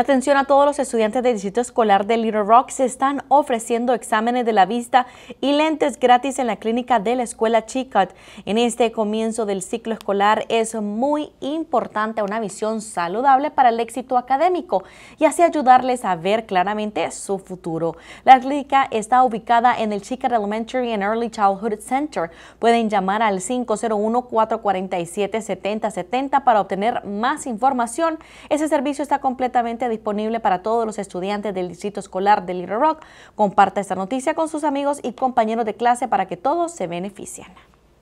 atención a todos los estudiantes del Distrito Escolar de Little Rock, se están ofreciendo exámenes de la vista y lentes gratis en la clínica de la escuela Chicot. En este comienzo del ciclo escolar es muy importante una visión saludable para el éxito académico y así ayudarles a ver claramente su futuro. La clínica está ubicada en el Chicot Elementary and Early Childhood Center. Pueden llamar al 501-447-7070 para obtener más información. Ese servicio está completamente disponible para todos los estudiantes del distrito escolar de Little Rock. Comparta esta noticia con sus amigos y compañeros de clase para que todos se beneficien.